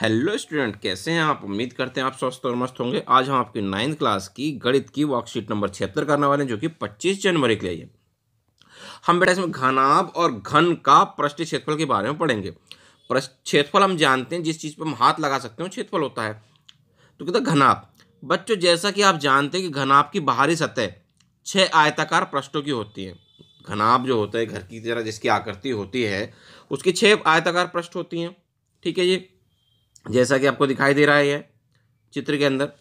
hello student कैसे हैं आप उम्मीद करते हैं आप स्वस्थ और मस्त होंगे आज हम आपकी नाइन्थ क्लास की गणित की वर्कशीट नंबर छिहत्तर करने वाले हैं जो कि 25 जनवरी के लिए हम बेटा इसमें घनाभ और घन का पृष्ठ क्षेत्रफल के बारे में पढ़ेंगे पृष्ठ क्षेत्रफल हम जानते हैं जिस चीज़ पर हम हाथ लगा सकते हैं क्षेत्रफल होता है तो कहते हैं घनाभ बच्चों जैसा कि आप जानते हैं कि घनाभ की बाहरी सतह छः आयताकार पृष्ठों की होती है घनाप जो होता है घर की तरह जिसकी आकृति होती है उसकी छः आयताकार पृष्ठ होती हैं ठीक है जी जैसा कि आपको दिखाई दे रहा है ये चित्र के अंदर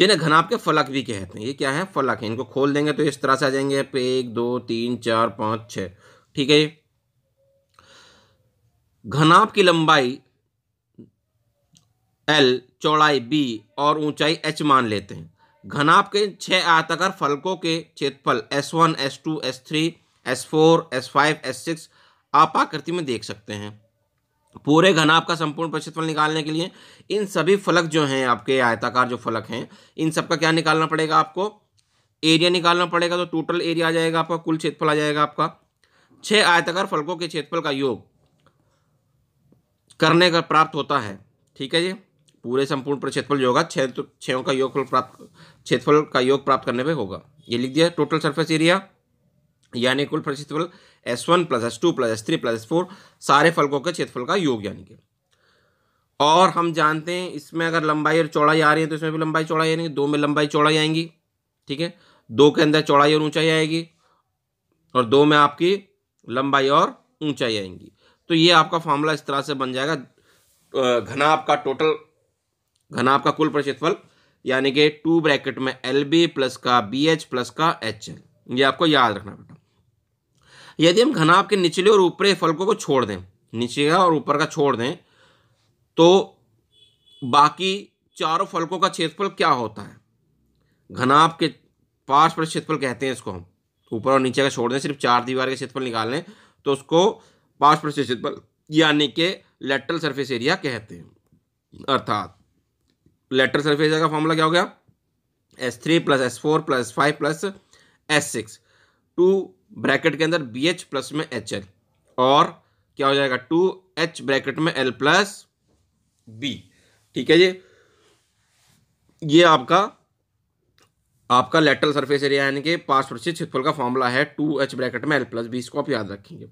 जिन्हें घनाप के फलक भी कहते हैं ये क्या है फलक है इनको खोल देंगे तो इस तरह से आ जाएंगे पे एक दो तीन चार पाँच छः ठीक है ये की लंबाई एल चौड़ाई बी और ऊंचाई एच मान लेते हैं घनाप के छह आयताकार फलकों के क्षेत्रफल S one S two S three S four S five S six आप आकृति में देख सकते हैं पूरे घनाभ आपका संपूर्ण प्रक्षेत्रफल निकालने के लिए इन सभी फलक जो हैं आपके आयताकार जो फलक हैं इन सब का क्या निकालना पड़ेगा आपको एरिया निकालना पड़ेगा तो टोटल एरिया आ जाएगा आपका कुल क्षेत्रफल आ जाएगा आपका छः आयताकार फलकों के क्षेत्रफल का योग करने का प्राप्त होता है ठीक है जी पूरे संपूर्ण पर क्षेत्रफल जो होगा छः तो का योगफल प्राप्त क्षेत्रफल का योग प्राप्त करने पर होगा ये लिख दिया टोटल सर्फेस एरिया यानी कुल प्रतिफल S one plus S two plus S three plus S four सारे फलकों के क्षेत्रफल का योग यानी कि और हम जानते हैं इसमें अगर लंबाई और चौड़ाई आ रही है तो इसमें भी लंबाई चौड़ाई आएंगी दो में लंबाई चौड़ाई आएंगी ठीक है दो के अंदर चौड़ाई और ऊंचाई आएगी और दो में आपकी लंबाई और ऊंचाई आएंगी तो ये आपका फॉर्मूला इस तरह से बन जाएगा घना आपका टोटल घना आपका कुल फल यानी कि टू ब्रैकेट में एल बी प्लस का बी एच प्लस का एच एल ये आपको याद रखना बेटा यदि हम घनाभ के निचले और ऊपरे फलकों को छोड़ दें नीचे का और ऊपर का छोड़ दें तो बाकी चारों फलकों का क्षेत्रफल क्या होता है घनाभ के पार्श्व पर क्षेत्रफल कहते हैं इसको हम ऊपर और नीचे का छोड़ दें सिर्फ चार दीवार के क्षेत्रफल निकाल लें तो उसको पार्श्व क्षेत्रफल यानी के लेटरल सरफेस एरिया कहते हैं अर्थात लेटरल सरफेस एरिया का फॉर्मूला क्या हो गया S three plus S four plus five plus S six two bracket के अंदर बी एच प्लस में एच एल और क्या हो जाएगा टू एच ब्रैकेट में एल प्लस बी ठीक है जी ये आपका आपका लेटरल सरफेस एरिया यानी कि पार्श्वरक्षित क्षेत्रफल का फॉर्मूला है टू एच ब्रैकेट में एल प्लस बी इसको आप याद रखेंगे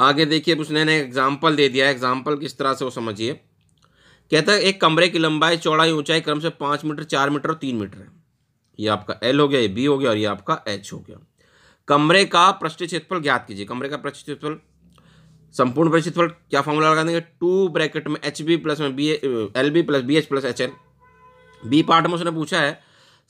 आगे देखिए उसने ने एग्जाम्पल दे दिया है एग्जाम्पल किस तरह से वो समझिए कहता है एक कमरे की लंबाई चौड़ाई ऊंचाई क्रम से पाँच मीटर चार मीटर और तीन मीटर है ये आपका एल हो गया ये बी हो गया और ये आपका एच हो गया कमरे का पृष्ठ क्षेत्रफल ज्ञात कीजिए कमरे का पृष्ठ क्षेत्रफल संपूर्ण क्षेत्रफल क्या फॉर्मूला लगा देंगे टू ब्रैकेट में एच बी प्लस में B L B plus B H plus H L B part में उसने पूछा है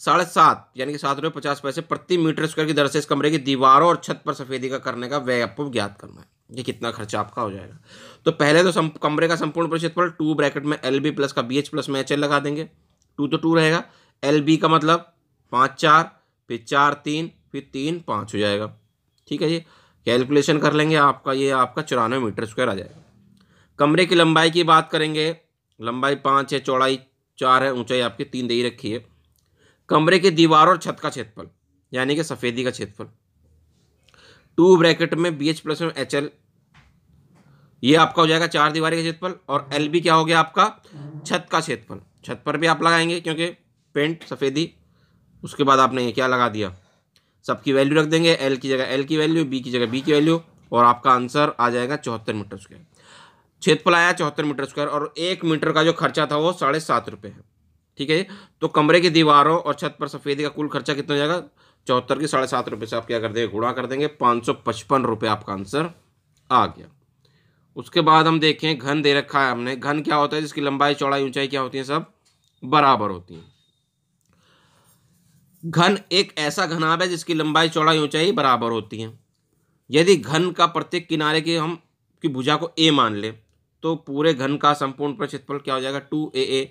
साढ़े सात यानी कि सात रुपये पचास पैसे प्रति मीटर स्क्वायर की दर से इस कमरे की दीवारों और छत पर सफेदी का करने का व्यय आपको ज्ञात करना है ये कितना खर्चा आपका हो जाएगा तो पहले तो कमरे का संपूर्ण परिक्षेत्रफल टू ब्रैकेट में एल बी प्लस का बी एच प्लस में एच एल लगा देंगे टू तो टू रहेगा एल बी का मतलब पाँच चार फिर चार तीन फिर तीन पाँच हो जाएगा ठीक है जी कैलकुलेशन कर लेंगे आपका ये आपका चौरानवे मीटर स्क्वायर आ जाएगा कमरे की लंबाई की बात करेंगे लंबाई पाँच है चौड़ाई चार है ऊंचाई आपकी तीन दे ही रखी है कमरे की दीवार और छत का क्षेत्रफल यानी कि सफ़ेदी का क्षेत्रफल टू ब्रैकेट में बी एच प्लस में एच एल ये आपका हो जाएगा चार दीवारी का क्षेत्रफल और एल बी क्या हो गया आपका छत का क्षेत्रफल छत पर भी आप लगाएंगे क्योंकि पेंट सफ़ेदी उसके बाद आपने ये क्या लगा दिया सबकी वैल्यू रख देंगे एल की जगह एल की वैल्यू बी की जगह बी की वैल्यू और आपका आंसर आ जाएगा चौहत्तर मीटर स्क्वायर पर आया चौहत्तर मीटर स्क्वायर और एक मीटर का जो खर्चा था वो साढ़े सात रुपये है ठीक है तो कमरे की दीवारों और छत पर सफ़ेदी का कुल खर्चा कितना हो जाएगा चौहत्तर की साढ़े सात रुपये से आप क्या कर देंगे गुणा कर देंगे पाँच सौ पचपन रुपये आपका आंसर आ गया उसके बाद हम देखें घन दे रखा है हमने घन क्या होता है जिसकी लंबाई चौड़ाई ऊंचाई क्या होती है सब बराबर होती हैं घन एक ऐसा घनाभ है जिसकी लंबाई चौड़ाई ऊंचाई बराबर होती है यदि घन का प्रत्येक किनारे की हम की भुजा को ए मान लें तो पूरे घन का संपूर्ण प्रक्षेत्रफल क्या हो जाएगा two A A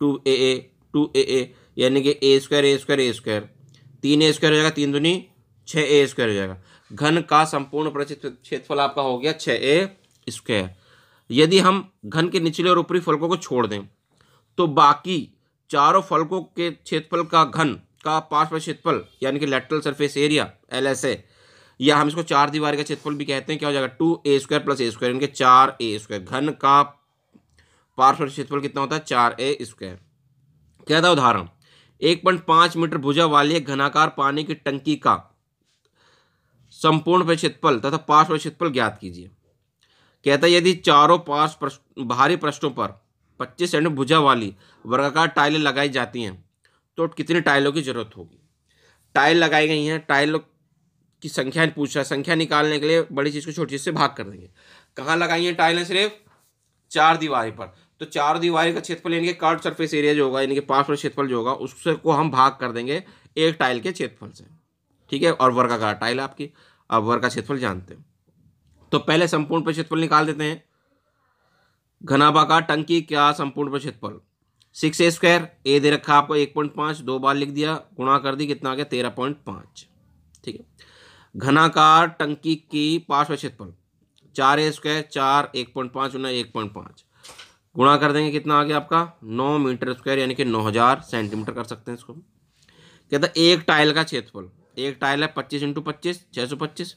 two A A two A A यानी कि A square A square A square तीन ए स्क्वायर हो जाएगा तीन दुनी छः ए स्क्वायर हो जाएगा घन का संपूर्ण क्षेत्रफल आपका हो गया छः ए स्क्वायर यदि हम घन के निचले और ऊपरी फलकों को छोड़ दें तो बाकी चारों फलकों के क्षेत्रफल का घन का पार्श्व क्षेत्रफल यानी कि लेटरल सरफेस एरिया एल या हम इसको चार दीवार का क्षेत्रफल भी कहते हैं क्या हो जाएगा two A square plus A square यानी कि चार ए स्क्वायर घन का पार्श्व क्षेत्रफल कितना होता है चार ए स्क्वायर क्या था उदाहरण एक पॉइंट पांच मीटर भुजा वाली एक घनाकार पानी की टंकी का संपूर्ण क्षेत्रफल तथा पार्श्व क्षेत्रफल ज्ञात कीजिए कहता है यदि चारों पार्श्व बाहरी पृष्ठों पर पच्चीस सेंटीमीटर भुजा वाली वर्गाकार टाइलें लगाई जाती हैं तो कितने टाइलों की ज़रूरत होगी टाइल लगाई गई हैं टाइलों की संख्या पूछ रहा है संख्या निकालने के लिए बड़ी चीज़ को छोटी चीज़ से भाग कर देंगे कहाँ लगाई हैं टाइलें सिर्फ चार दीवारी पर तो चार दीवारी का क्षेत्रफल यानी कि कार्ड सरफेस एरिया जो होगा यानी कि पांच फुट क्षेत्रफल जो होगा उससे को हम भाग कर देंगे एक टाइल के क्षेत्रफल से ठीक है और वर्गाकार टाइल आपकी आप वर्ग का क्षेत्रफल जानते हैं तो पहले संपूर्ण पर क्षेत्रफल निकाल देते हैं का टंकी क्या संपूर्ण पर क्षेत्रफल सिक्स ए स्क्वायर ए दे रखा आपको एक पॉइंट पाँच दो बार लिख दिया गुणा कर दी कितना आ गया तेरह पॉइंट पाँच ठीक है घनाकार टंकी की पार्श्व क्षेत्रफल चार ए स्क्वायर चार एक पॉइंट पाँच गुना एक पॉइंट पाँच गुणा कर देंगे कितना आ गया आपका नौ मीटर स्क्वायर यानी कि नौ हज़ार सेंटीमीटर कर सकते हैं इसको कहता एक टाइल का क्षेत्रफल एक टाइल है पच्चीस इंटू पच्चीस छह सौ पच्चीस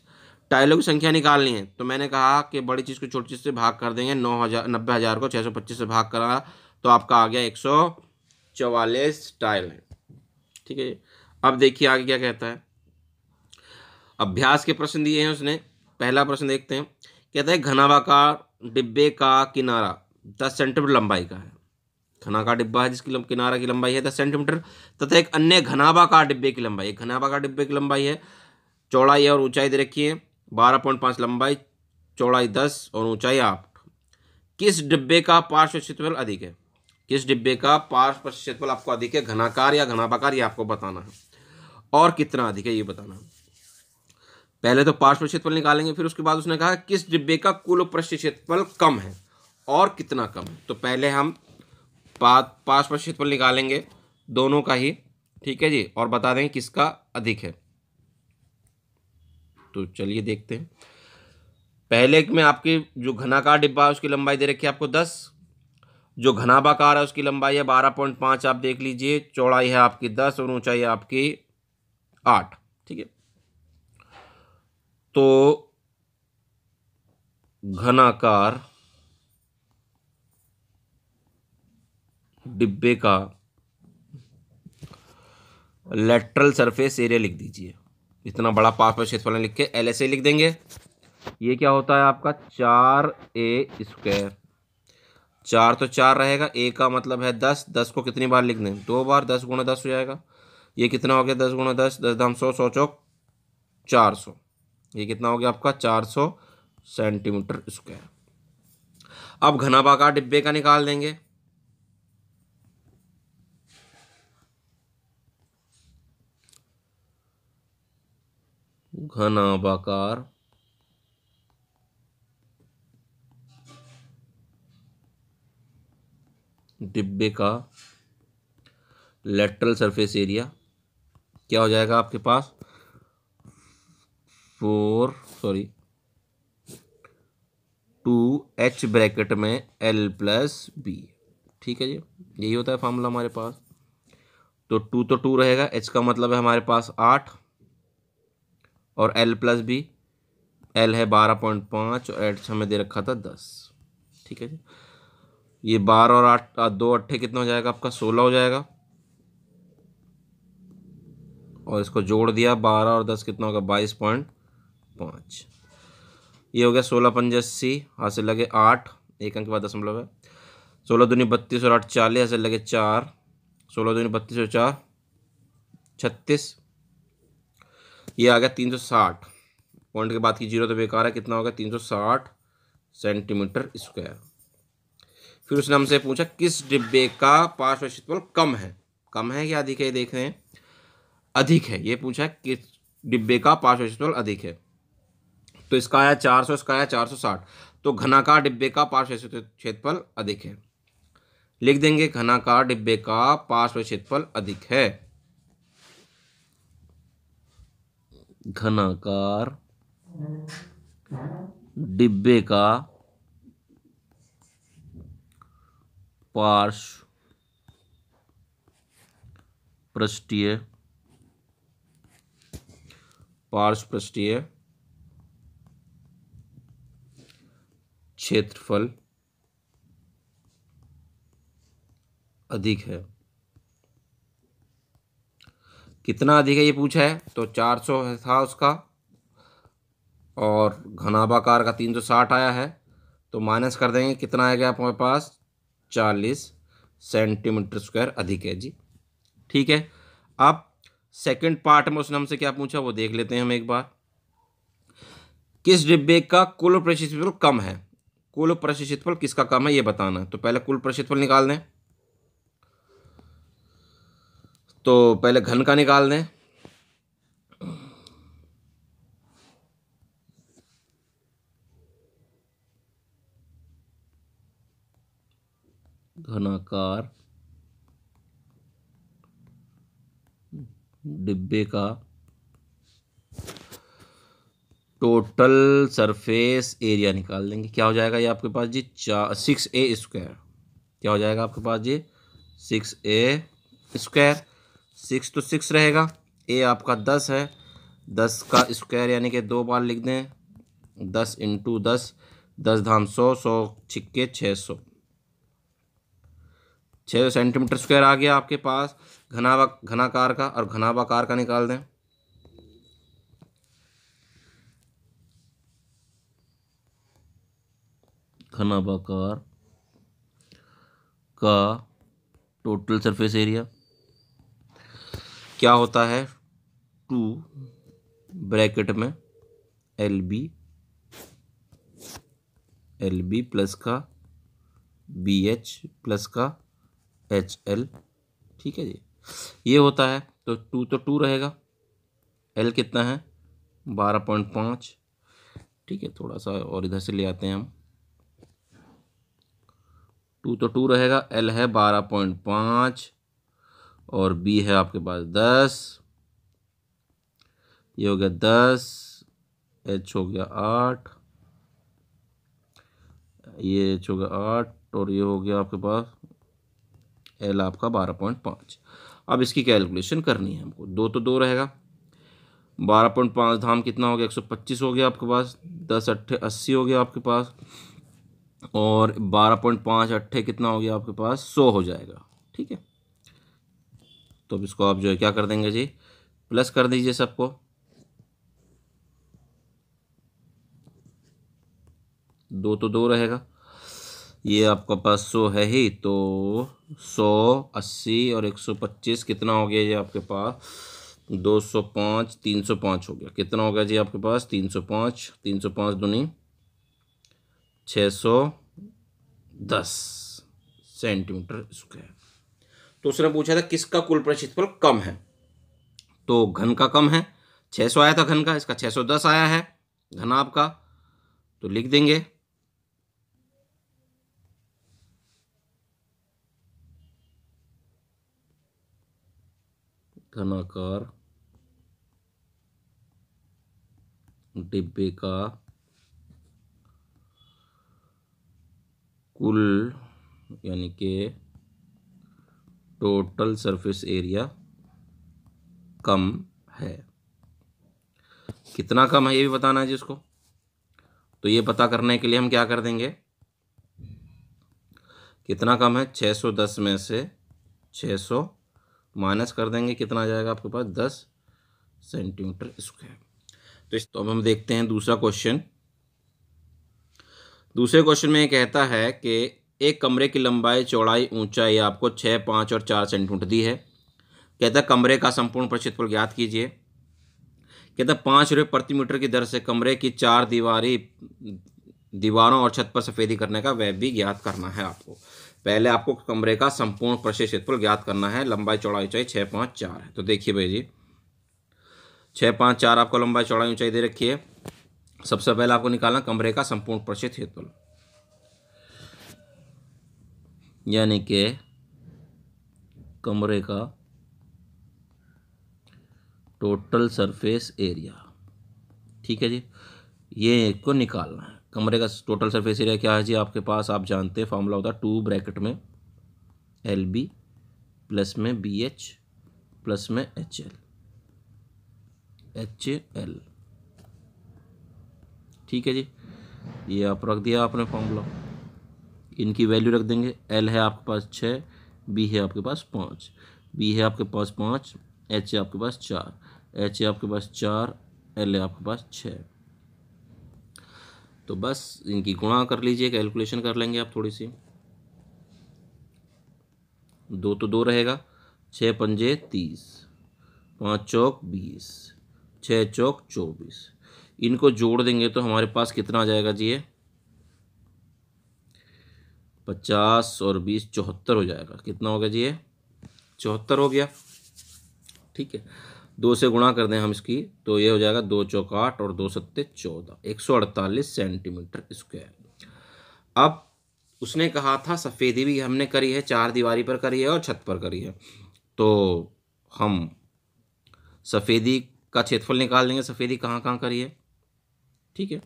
टाइलों की संख्या निकालनी है तो मैंने कहा कि बड़ी चीज़ को छोटी चीज़ से भाग कर देंगे नौ हज़ार नब्बे हज़ार को छः सौ पच्चीस से भाग करा तो आपका आ गया एक सौ चवालीस टाइल है ठीक है अब देखिए आगे क्या कहता है अभ्यास के प्रश्न दिए हैं उसने पहला प्रश्न देखते हैं कहता है घनावाकार डिब्बे का किनारा दस सेंटीमीटर लंबाई का है घना का डिब्बा है जिसकी किनारा की लंबाई है दस सेंटीमीटर तथा एक अन्य घनावाकार डिब्बे की लंबाई एक घनावाकार डिब्बे की लंबाई है चौड़ाई और ऊंचाई दे रखी है बारह पॉइंट पाँच लंबाई चौड़ाई दस और ऊंचाई आठ किस डिब्बे का पार्श्व क्षेत्रफल अधिक है किस डिब्बे का पार्श्व पर क्षेत्रफल आपको अधिक है घनाकार या घनापाकार ये आपको बताना है और कितना अधिक है ये बताना है पहले तो पार्श्व क्षेत्रफल निकालेंगे फिर उसके बाद उसने कहा किस डिब्बे का कुल पृष्ठ क्षेत्रफल कम है और कितना कम है तो पहले हम पा पार्श्व क्षेत्रफल निकालेंगे दोनों का ही ठीक है जी और बता देंगे किसका अधिक है तो चलिए देखते हैं पहले में आपके जो घनाकार डिब्बा है उसकी लंबाई दे रखी है आपको दस जो घनाभाकार है उसकी लंबाई है बारह पॉइंट पाँच आप देख लीजिए चौड़ाई है आपकी दस और ऊंचाई है आपकी आठ ठीक है तो घनाकार डिब्बे का लेटरल सरफेस एरिया लिख दीजिए इतना बड़ा पर क्षेत्रफल लिख के एल लिख देंगे ये क्या होता है आपका चार ए स्क्वायर चार तो चार रहेगा ए का मतलब है दस दस को कितनी बार लिख दें दो बार दस गुणा दस हो जाएगा ये कितना हो गया दस गुणा दस दस दम सौ सौ चौक चार सौ ये कितना हो गया आपका चार सौ सेंटीमीटर स्क्वायर अब घनाभाकार डिब्बे का निकाल देंगे घनाभाकार डिब्बे का लेटरल सरफेस एरिया क्या हो जाएगा आपके पास four sorry two H bracket में एल प्लस बी ठीक है जी यही होता है फार्मूला हमारे पास तो टू तो टू रहेगा एच का मतलब है हमारे पास आठ और एल प्लस बी एल है बारह पॉइंट पाँच और एच हमें दे रखा था दस ठीक है जी ये बारह और आठ दो अट्ठे कितना हो जाएगा आपका सोलह हो जाएगा और इसको जोड़ दिया बारह और दस कितना होगा बाईस पॉइंट पाँच ये हो गया सोलह पंजे अस्सी हाथ लगे आठ एक अंक के बाद दशमलव मतलब है सोलह दूनी बत्तीस और आठ चालीस हासिल से लगे चार सोलह दूनी बत्तीस और चार छत्तीस ये आ गया तीन सौ साठ पॉइंट के बाद की जीरो तो बेकार है कितना होगा तीन सौ साठ सेंटीमीटर स्क्वायर फिर उसने हमसे पूछा किस डिब्बे का पार्श्व क्षेत्रफल कम है कम है या अधिक है देख रहे हैं अधिक है ये पूछा किस डिब्बे का पार्श्व क्षेत्रफल अधिक है तो इसका आया चार सौ इसका आया चार सौ साठ तो घनाकार डिब्बे का पार्श्व क्षेत्रफल अधिक है लिख देंगे घनाकार डिब्बे का पार्श्व क्षेत्रफल अधिक है घनाकार डिब्बे का पार्श पृष्ठीय पार्श पृष्ठीय क्षेत्रफल अधिक है कितना अधिक है ये पूछा है तो 400 था उसका और घनाभाकार का 360 आया है तो माइनस कर देंगे कितना आएगा हमारे पास चालीस सेंटीमीटर स्क्वायर अधिक है जी ठीक है अब सेकंड पार्ट में उसने हमसे क्या पूछा वो देख लेते हैं हम एक बार किस डिब्बे का कुल प्रशिक्षितफल कम है कुल प्रशिक्षितफल किसका कम है ये बताना तो पहले कुल प्रशिक्षितफल निकाल दें तो पहले घन का निकाल दें घनाकार डिब्बे का टोटल सरफेस एरिया निकाल देंगे क्या हो जाएगा ये आपके पास जी चार सिक्स ए स्क्वायर क्या हो जाएगा आपके पास जी सिक्स ए स्क्वायर सिक्स तो सिक्स रहेगा ए आपका दस है दस का स्क्वायर यानी कि दो बार लिख दें दस इंटू दस दस धाम सौ सौ छिक्के छः सौ छः सेंटीमीटर स्क्वायर आ गया आपके पास घनावा घनाकार का और घनावाकार का निकाल दें घनावाकार का टोटल सरफेस एरिया क्या होता है टू ब्रैकेट में L B L B plus का बी एच प्लस का एच एल ठीक है जी ये होता है तो टू तो टू रहेगा एल कितना है बारह पॉइंट पाँच ठीक है थोड़ा सा और इधर से ले आते हैं हम टू तो टू रहेगा एल है बारह पॉइंट पाँच और बी है आपके पास दस ये हो गया दस एच हो गया आठ ये एच हो गया आठ और ये हो गया आपके पास एल आपका बारह पॉइंट पाँच अब इसकी कैलकुलेशन करनी है हमको दो तो दो रहेगा बारह पॉइंट पाँच धाम कितना हो गया एक सौ पच्चीस हो गया आपके पास दस अट्ठे अस्सी हो गया आपके पास और बारह पॉइंट पाँच अट्ठे कितना हो गया आपके पास सौ हो जाएगा ठीक है तो अब इसको आप जो है क्या कर देंगे जी प्लस कर दीजिए सबको दो तो दो रहेगा ये आपका पास सौ है ही तो सौ अस्सी और एक सौ पच्चीस कितना हो गया ये आपके पास दो सौ पाँच तीन सौ पाँच हो गया कितना हो गया जी आपके पास तीन सौ पाँच तीन सौ पाँच दुनी छः सौ दस सेंटीमीटर स्क्वायर तो उसने पूछा था किसका कुल प्रक्षेत्रफल कम है तो घन का कम है छः सौ आया था घन का इसका छः सौ दस आया है घन आपका तो लिख देंगे घनाकार डिब्बे का कुल यानी के टोटल सरफेस एरिया कम है कितना कम है ये भी बताना है जिसको तो ये पता करने के लिए हम क्या कर देंगे कितना कम है 610 में से 600 माइनस कर देंगे कितना आ जाएगा आपके पास दस सेंटीमीटर स्क्वायर तो इस तो अब हम देखते हैं दूसरा क्वेश्चन दूसरे क्वेश्चन में कहता है कि एक कमरे की लंबाई चौड़ाई ऊंचाई आपको छः पाँच और चार सेंटीमीटर दी है कहता है कमरे का संपूर्ण प्रक्षेत्रफल ज्ञात कीजिए कहता है पाँच रुपये प्रति मीटर की दर से कमरे की चार दीवारी दीवारों और छत पर सफ़ेदी करने का वह भी ज्ञात करना है आपको पहले आपको कमरे का संपूर्ण प्रशेष क्षेत्रफल ज्ञात करना है लंबाई चौड़ाई ऊंचाई छः पाँच चार है तो देखिए भाई जी छः पाँच चार आपको लंबाई चौड़ाई ऊंचाई दे रखी है सबसे पहले आपको निकालना कमरे का संपूर्ण प्रशेष क्षेत्रफल यानी कि कमरे का टोटल सरफेस एरिया ठीक है जी ये एक को निकालना है कमरे का टोटल सरफेस एरिया क्या है जी आपके पास आप जानते हैं फार्मूला होता है टू ब्रैकेट में एल बी प्लस में बी एच प्लस में एच एल एच एल ठीक है जी ये आप रख दिया आपने फार्मूला इनकी वैल्यू रख देंगे एल है आपके पास छः बी है आपके पास पाँच बी है आपके पास पाँच एच है आपके पास चार एच है आपके पास चार एल है आपके पास छः तो बस इनकी गुणा कर लीजिए कैलकुलेशन कर लेंगे आप थोड़ी सी दो तो दो रहेगा छः पंजे तीस पाँच चौक बीस छः चौक चौबीस इनको जोड़ देंगे तो हमारे पास कितना आ जाएगा जी ये पचास और बीस चौहत्तर हो जाएगा कितना गया जी ये चौहत्तर हो गया ठीक है दो से गुणा कर दें हम इसकी तो ये हो जाएगा दो चौकाट और दो सत्ते चौदह एक सौ अड़तालीस सेंटीमीटर स्क्वायर अब उसने कहा था सफ़ेदी भी हमने करी है चार दीवारी पर करी है और छत पर करी है तो हम सफ़ेदी का क्षेत्रफल निकाल लेंगे सफ़ेदी कहाँ कहाँ करी है ठीक है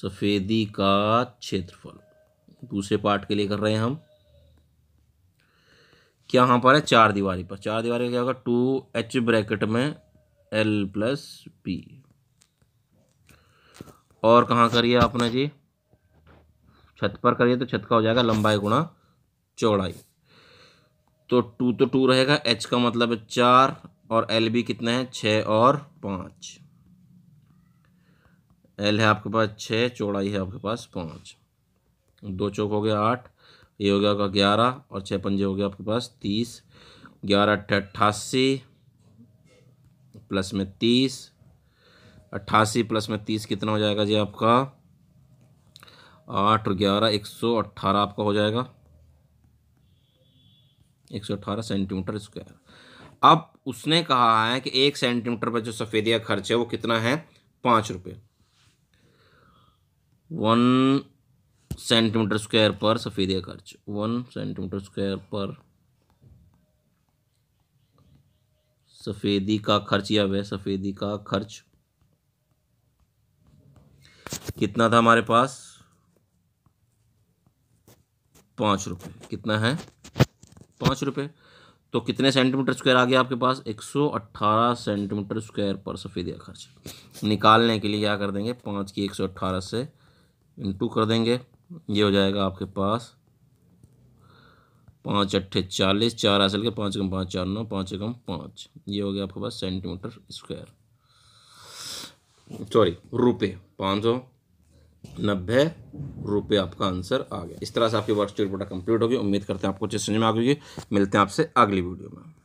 सफ़ेदी का क्षेत्रफल दूसरे पार्ट के लिए कर रहे हैं हम यहाँ पर है चार दीवारी पर चार दीवारी क्या होगा टू एच ब्रैकेट में एल प्लस पी और कहाँ करिए आपने जी छत पर करिए तो छत का हो जाएगा लंबाई गुणा चौड़ाई तो टू तो टू रहेगा एच का मतलब है चार और एल भी कितने हैं छः और पाँच एल है आपके पास छः चौड़ाई है आपके पास पाँच दो चौक हो गया आठ ये हो गया आपका ग्यारह और छः पंजे हो गया आपके पास तीस ग्यारह अट्ठासी प्लस में तीस अट्ठासी प्लस में तीस कितना हो जाएगा जी आपका आठ और ग्यारह एक सौ अट्ठारह आपका हो जाएगा एक सौ अट्ठारह सेंटीमीटर स्क्वायर अब उसने कहा है कि एक सेंटीमीटर पर जो सफ़ेदिया खर्च है वो कितना है पाँच रुपये वन सेंटीमीटर स्क्वायर पर सफ़ेदिया खर्च वन सेंटीमीटर स्क्वायर पर सफ़ेदी का खर्च या वह सफ़ेदी का खर्च कितना था हमारे पास पांच रुपये कितना है पांच रुपये तो कितने सेंटीमीटर स्क्वायर आ गया आपके पास 118 सेंटीमीटर स्क्वायर पर सफ़ेदिया खर्च निकालने के लिए क्या कर देंगे पाँच की 118 से इंटू कर देंगे ये हो जाएगा आपके पास पाँच अट्ठे चालीस चार हासिल के पाँच एकम पाँच चार नौ पाँच एकम पाँच ये हो गया आपके पास सेंटीमीटर स्क्वायर सॉरी रुपये पाँच सौ नब्बे रुपये आपका आंसर आ गया इस तरह से आपकी वर्कशीट प्रोडक्ट कंप्लीट होगी उम्मीद करते हैं आपको चीज़ समझ में आ गई मिलते हैं आपसे अगली वीडियो में